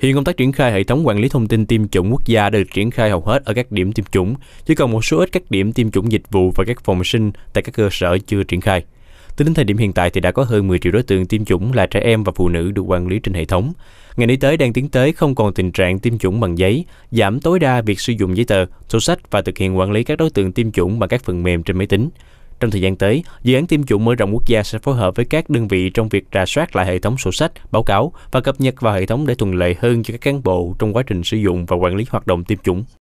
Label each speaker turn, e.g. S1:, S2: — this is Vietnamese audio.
S1: Hiện công tác triển khai hệ thống quản lý thông tin tiêm chủng quốc gia đã được triển khai hầu hết ở các điểm tiêm chủng, chỉ còn một số ít các điểm tiêm chủng dịch vụ và các phòng sinh tại các cơ sở chưa triển khai. Tính đến thời điểm hiện tại thì đã có hơn 10 triệu đối tượng tiêm chủng là trẻ em và phụ nữ được quản lý trên hệ thống. Ngành y tế đang tiến tới không còn tình trạng tiêm chủng bằng giấy, giảm tối đa việc sử dụng giấy tờ, sổ sách và thực hiện quản lý các đối tượng tiêm chủng bằng các phần mềm trên máy tính. Trong thời gian tới, dự án tiêm chủng mở rộng quốc gia sẽ phối hợp với các đơn vị trong việc rà soát lại hệ thống sổ sách, báo cáo và cập nhật vào hệ thống để thuận lợi hơn cho các cán bộ trong quá trình sử dụng và quản lý hoạt động tiêm chủng.